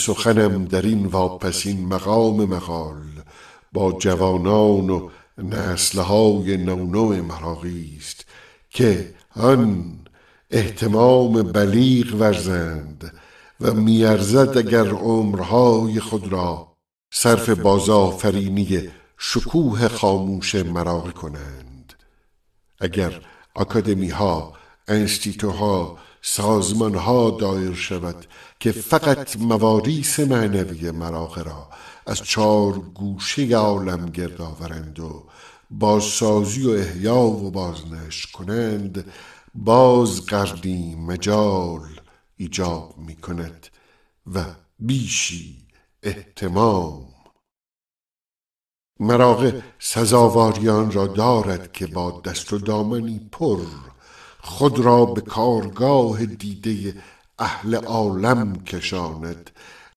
سخنم در این واپسین مقام مقال با جوانان و نسلهای نونو مراقی است که آن احتمام بلیغ ورزند و میارزد اگر عمرهای خود را صرف بازآفرینی شکوه خاموش مراقی کنند اگر اکادمی ها انستیتوها سازمان ها دایر شود که فقط مواریس معنوی مراقه را از چهار گوشه عالم گرد آورند و بازسازی و احیا و بازنش کنند باز قردی مجال ایجاب می کند و بیشی احتمام مراقه سزاواریان را دارد که با دست و دامنی پر خود را به کارگاه دیده اهل عالم کشاند